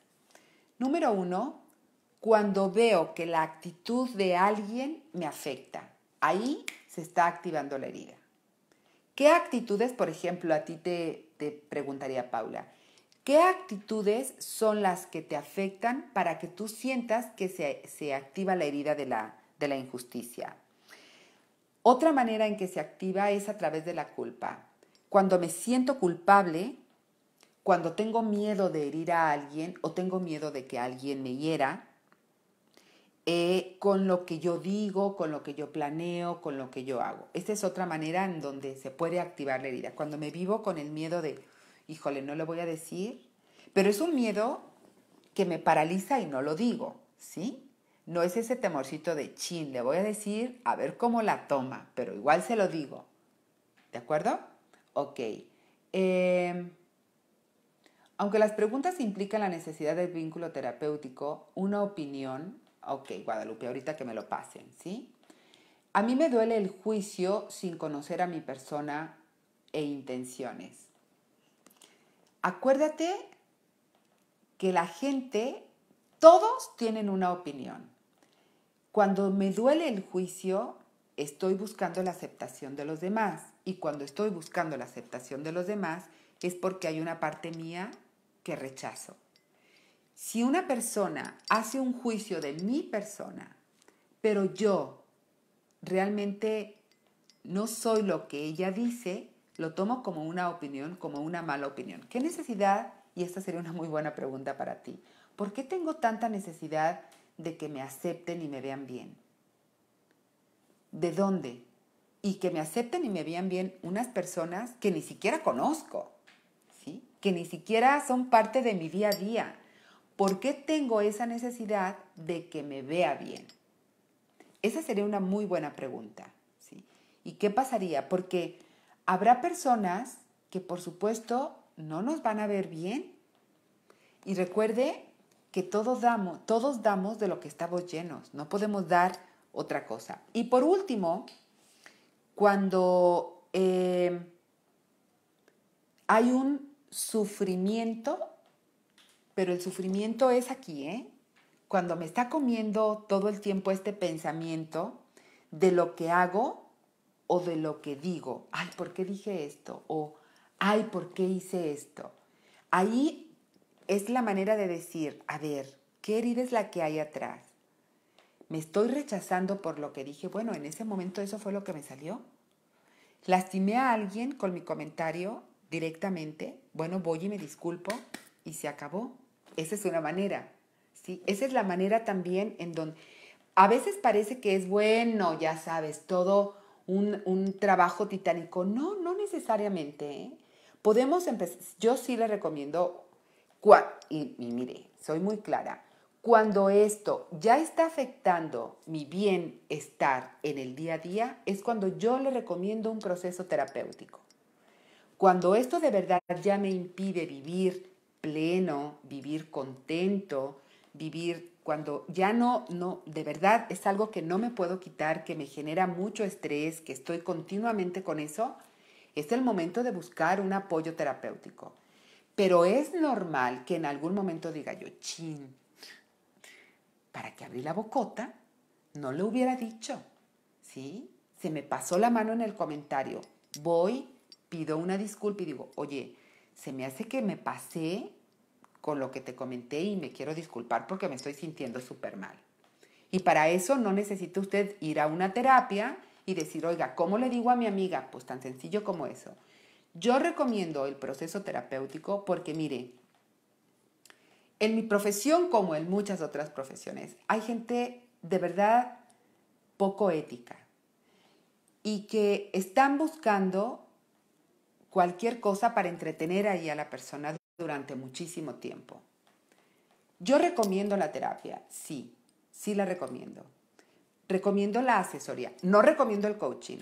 S1: Número uno, cuando veo que la actitud de alguien me afecta. Ahí se está activando la herida. ¿Qué actitudes, por ejemplo, a ti te, preguntaría Paula, qué actitudes son las que te afectan para que tú sientas que se, activa la herida de la, de la injusticia? Otra manera en que se activa es a través de la culpa. Cuando me siento culpable, cuando tengo miedo de herir a alguien o tengo miedo de que alguien me hiera, eh, con lo que yo digo, con lo que yo planeo, con lo que yo hago. Esta es otra manera en donde se puede activar la herida. Cuando me vivo con el miedo de, híjole, no lo voy a decir, pero es un miedo que me paraliza y no lo digo, ¿sí? No es ese temorcito de chin, le voy a decir a ver cómo la toma, pero igual se lo digo. ¿De acuerdo? Ok. Em, aunque las preguntas implican la necesidad del vínculo terapéutico, una opinión Ok, Guadalupe, ahorita que me lo pasen, ¿sí? A mí me duele el juicio sin conocer a mi persona e intenciones. Acuérdate que la gente, todos tienen una opinión. Cuando me duele el juicio, estoy buscando la aceptación de los demás. Y cuando estoy buscando la aceptación de los demás, es porque hay una parte mía que rechazo. Si una persona hace un juicio de mi persona, pero yo realmente no soy lo que ella dice, lo tomo como una opinión, como una mala opinión. ¿Qué necesidad? Y esta sería una muy buena pregunta para ti. ¿Por qué tengo tanta necesidad de que me acepten y me vean bien? ¿De dónde? Y que me acepten y me vean bien unas personas que ni siquiera conozco, ¿sí? que ni siquiera son parte de mi día a día, ¿Por qué tengo esa necesidad de que me vea bien? Esa sería una muy buena pregunta. ¿Y qué pasaría? Porque habrá personas que por supuesto no nos van a ver bien. Y recuerde que todos damos, todos damos de lo que estamos llenos, no podemos dar otra cosa. Y por último, cuando eh, hay un sufrimiento pero el sufrimiento es aquí, ¿eh? Cuando me está comiendo todo el tiempo este pensamiento de lo que hago o de lo que digo. Ay, ¿por qué dije esto? O, ay, ¿por qué hice esto? Ahí es la manera de decir, a ver, ¿qué herida es la que hay atrás? ¿Me estoy rechazando por lo que dije? Bueno, en ese momento eso fue lo que me salió. ¿Lastimé a alguien con mi comentario directamente? Bueno, voy y me disculpo y se acabó. Esa es una manera, ¿sí? Esa es la manera también en donde a veces parece que es bueno, ya sabes, todo un, trabajo titánico. No, no necesariamente. ¿eh? Podemos empezar, yo sí le recomiendo, y mire, soy muy clara, cuando esto ya está afectando mi bienestar en el día a día, es cuando yo le recomiendo un proceso terapéutico. Cuando esto de verdad ya me impide vivir pleno, vivir contento, vivir cuando ya no, no, de verdad es algo que no me puedo quitar, que me genera mucho estrés, que estoy continuamente con eso, es el momento de buscar un apoyo terapéutico. Pero es normal que en algún momento diga yo, chin, para que abrí la bocota, no lo hubiera dicho, ¿sí? Se me pasó la mano en el comentario, voy, pido una disculpa y digo, oye, se me hace que me pasé con lo que te comenté y me quiero disculpar porque me estoy sintiendo súper mal. Y para eso no necesita usted ir a una terapia y decir, oiga, ¿cómo le digo a mi amiga? Pues tan sencillo como eso. Yo recomiendo el proceso terapéutico porque mire, en mi profesión como en muchas otras profesiones, hay gente de verdad poco ética y que están buscando cualquier cosa para entretener ahí a la persona durante muchísimo tiempo. Yo recomiendo la terapia, sí, sí la recomiendo. Recomiendo la asesoría, no recomiendo el coaching,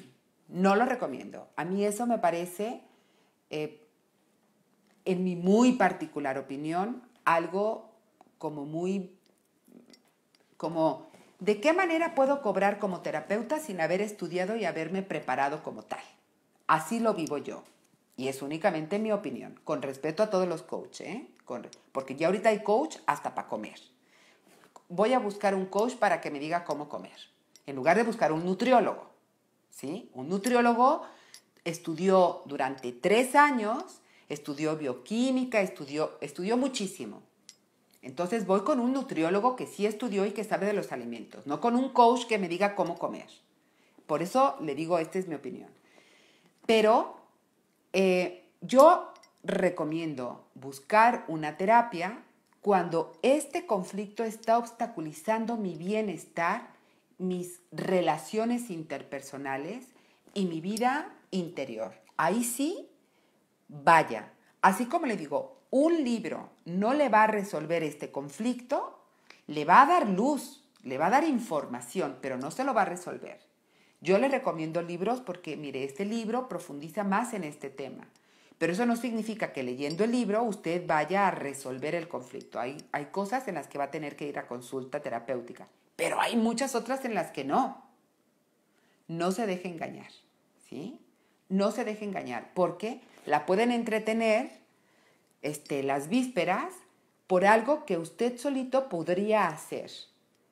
S1: no lo recomiendo. A mí eso me parece, eh, en mi muy particular opinión, algo como muy, como, ¿de qué manera puedo cobrar como terapeuta sin haber estudiado y haberme preparado como tal? Así lo vivo yo y es únicamente mi opinión, con respeto a todos los coaches, ¿eh? porque ya ahorita hay coach hasta para comer. Voy a buscar un coach para que me diga cómo comer, en lugar de buscar un nutriólogo. ¿sí? Un nutriólogo estudió durante tres años, estudió bioquímica, estudió, estudió muchísimo. Entonces voy con un nutriólogo que sí estudió y que sabe de los alimentos, no con un coach que me diga cómo comer. Por eso le digo, esta es mi opinión. Pero eh, yo recomiendo buscar una terapia cuando este conflicto está obstaculizando mi bienestar, mis relaciones interpersonales y mi vida interior. Ahí sí, vaya. Así como le digo, un libro no le va a resolver este conflicto, le va a dar luz, le va a dar información, pero no se lo va a resolver. Yo le recomiendo libros porque, mire, este libro profundiza más en este tema. Pero eso no significa que leyendo el libro usted vaya a resolver el conflicto. Hay, hay cosas en las que va a tener que ir a consulta terapéutica, pero hay muchas otras en las que no. No se deje engañar, ¿sí? No se deje engañar porque la pueden entretener este, las vísperas por algo que usted solito podría hacer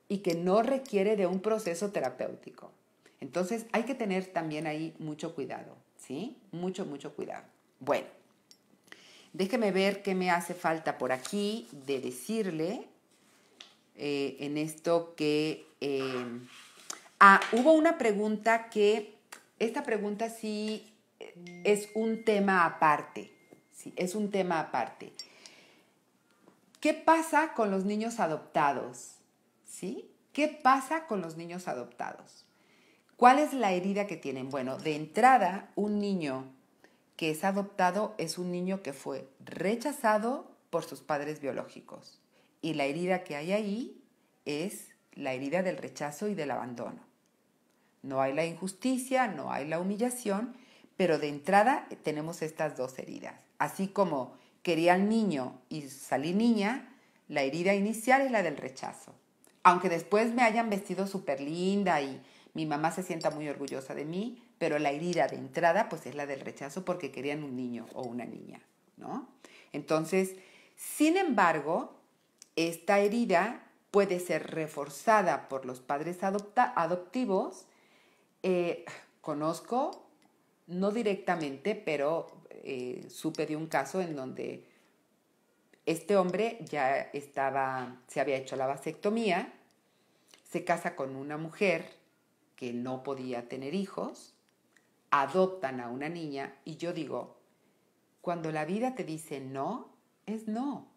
S1: y que no requiere de un proceso terapéutico. Entonces hay que tener también ahí mucho cuidado, ¿sí? Mucho, mucho cuidado. Bueno, déjeme ver qué me hace falta por aquí de decirle eh, en esto que... Em, ah, hubo una pregunta que, esta pregunta sí eh, es un tema aparte, sí, es un tema aparte. ¿Qué pasa con los niños adoptados? ¿Sí? ¿Qué pasa con los niños adoptados? ¿Cuál es la herida que tienen? Bueno, de entrada, un niño que es adoptado es un niño que fue rechazado por sus padres biológicos. Y la herida que hay ahí es la herida del rechazo y del abandono. No hay la injusticia, no hay la humillación, pero de entrada tenemos estas dos heridas. Así como quería al niño y salí niña, la herida inicial es la del rechazo. Aunque después me hayan vestido súper linda y mi mamá se sienta muy orgullosa de mí, pero la herida de entrada pues es la del rechazo porque querían un niño o una niña, ¿no? Entonces, sin embargo, esta herida puede ser reforzada por los padres adoptivos. Eh, conozco, no directamente, pero eh, supe de un caso en donde este hombre ya estaba, se había hecho la vasectomía, se casa con una mujer que no podía tener hijos, adoptan a una niña y yo digo, cuando la vida te dice no, es no.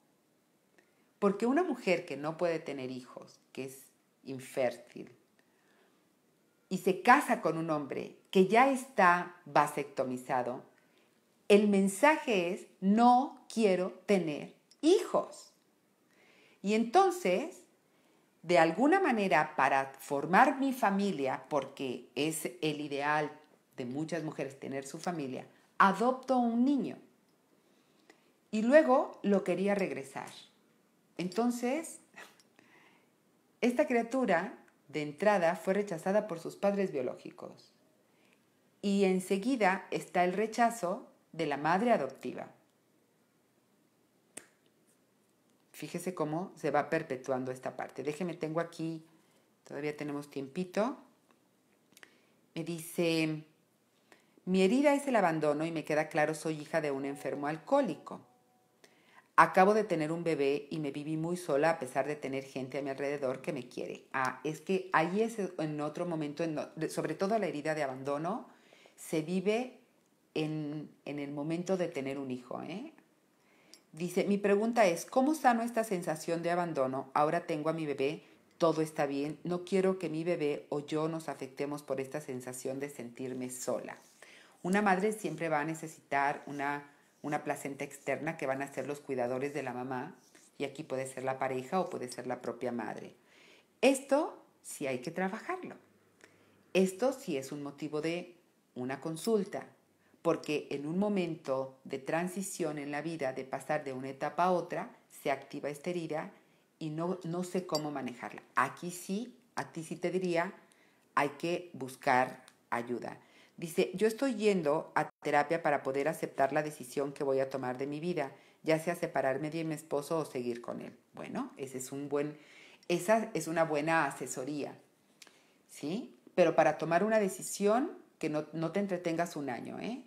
S1: Porque una mujer que no puede tener hijos, que es infértil, y se casa con un hombre que ya está vasectomizado, el mensaje es, no quiero tener hijos. Y entonces de alguna manera para formar mi familia, porque es el ideal de muchas mujeres tener su familia, adopto un niño. Y luego lo quería regresar. Entonces, esta criatura de entrada fue rechazada por sus padres biológicos. Y enseguida está el rechazo de la madre adoptiva. Fíjese cómo se va perpetuando esta parte. Déjeme, tengo aquí, todavía tenemos tiempito. Me dice, mi herida es el abandono y me queda claro, soy hija de un enfermo alcohólico. Acabo de tener un bebé y me viví muy sola a pesar de tener gente a mi alrededor que me quiere. Ah, es que ahí es en otro momento, sobre todo la herida de abandono, se vive en, en, el momento de tener un hijo. ¿eh? Dice, mi pregunta es, ¿cómo sano esta sensación de abandono? Ahora tengo a mi bebé, todo está bien, no quiero que mi bebé o yo nos afectemos por esta sensación de sentirme sola. Una madre siempre va a necesitar una, placenta externa que van a ser los cuidadores de la mamá, y aquí puede ser la pareja o puede ser la propia madre. Esto sí hay que trabajarlo. Esto sí es un motivo de una consulta, porque en un momento de transición en la vida, de pasar de una etapa a otra, se activa esta herida y no, sé cómo manejarla. Aquí sí, a ti sí te diría, hay que buscar ayuda. Dice, yo estoy yendo a terapia para poder aceptar la decisión que voy a tomar de mi vida, ya sea separarme de mi esposo o seguir con él. Bueno, ese es un buen, esa es una buena asesoría, ¿sí? Pero para tomar una decisión, que no, no te entretengas un año, ¿eh?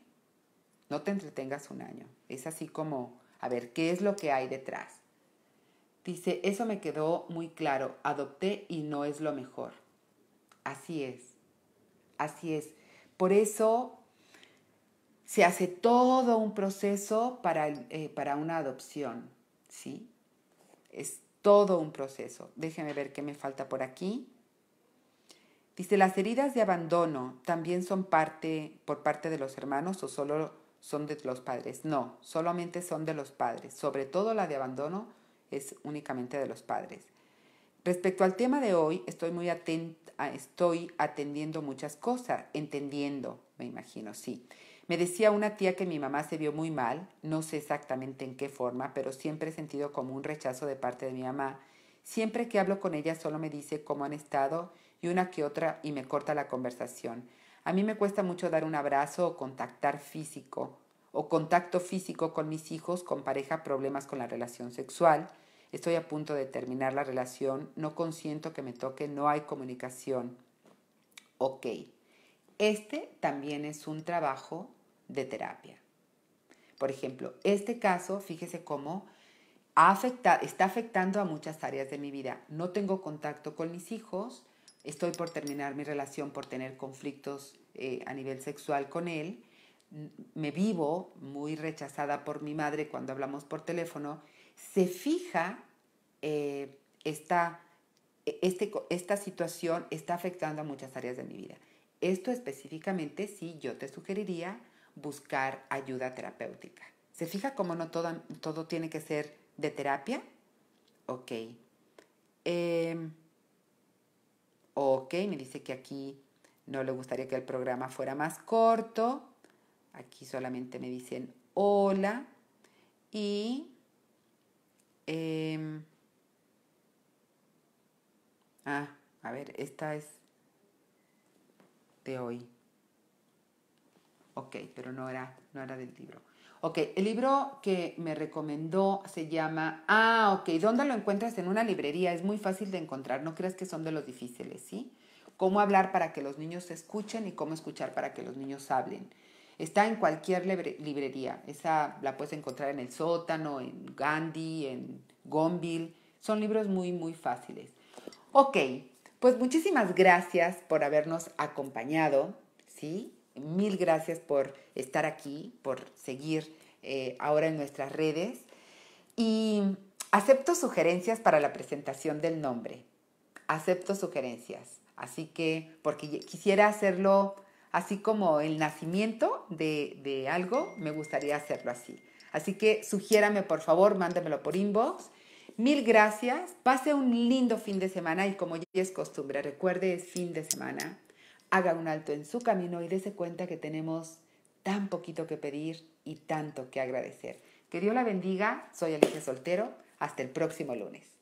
S1: No te entretengas un año. Es así como, a ver, ¿qué es lo que hay detrás? Dice, eso me quedó muy claro, adopté y no es lo mejor. Así es, así es. Por eso se hace todo un proceso para, eh, para una adopción, ¿sí? Es todo un proceso. Déjeme ver qué me falta por aquí. Dice, las heridas de abandono también son parte por parte de los hermanos o solo son de los padres. No, solamente son de los padres. Sobre todo la de abandono es únicamente de los padres. Respecto al tema de hoy, estoy muy atenta, ah, estoy atendiendo muchas cosas, entendiendo, me imagino, sí. Me decía una tía que mi mamá se vio muy mal, no sé exactamente en qué forma, pero siempre he sentido como un rechazo de parte de mi mamá. Siempre que hablo con ella solo me dice cómo han estado y una que otra y me corta la conversación. A mí me cuesta mucho dar un abrazo o contactar físico o contacto físico con mis hijos, con pareja, problemas con la relación sexual. Estoy a punto de terminar la relación, no consiento que me toque, no hay comunicación. Ok, este también es un trabajo de terapia. Por ejemplo, este caso, fíjese cómo está afectando a muchas áreas de mi vida. No tengo contacto con mis hijos, estoy por terminar mi relación, por tener conflictos eh, a nivel sexual con él, me vivo muy rechazada por mi madre cuando hablamos por teléfono, se fija eh, e, este esta, situación está afectando a muchas áreas de mi vida. Esto específicamente sí yo te sugeriría buscar ayuda terapéutica. ¿Se fija cómo no todo, todo tiene que ser de terapia? Ok. Eh, Ok, me dice que aquí no le gustaría que el programa fuera más corto. Aquí solamente me dicen hola. Y... Em, ah, a ver, esta es de hoy. Ok, pero no era, no era del libro. Ok, el libro que me recomendó se llama, ah, ok, ¿dónde lo encuentras? En una librería, es muy fácil de encontrar, no creas que son de los difíciles, ¿sí? Cómo hablar para que los niños se escuchen y cómo escuchar para que los niños hablen. Está en cualquier librería, esa la puedes encontrar en el sótano, en Gandhi, en Gonville, son libros muy, muy fáciles. Ok, pues muchísimas gracias por habernos acompañado, ¿sí? Mil gracias por estar aquí, por seguir eh, ahora en nuestras redes. Y acepto sugerencias para la presentación del nombre. Acepto sugerencias. Así que, porque quisiera hacerlo así como el nacimiento de, de algo, me gustaría hacerlo así. Así que sugiérame, por favor, mándamelo por inbox. Mil gracias. Pase un lindo fin de semana y como ya es costumbre, recuerde, es fin de semana haga un alto en su camino y dése cuenta que tenemos tan poquito que pedir y tanto que agradecer. Que Dios la bendiga. Soy Alicia Soltero. Hasta el próximo lunes.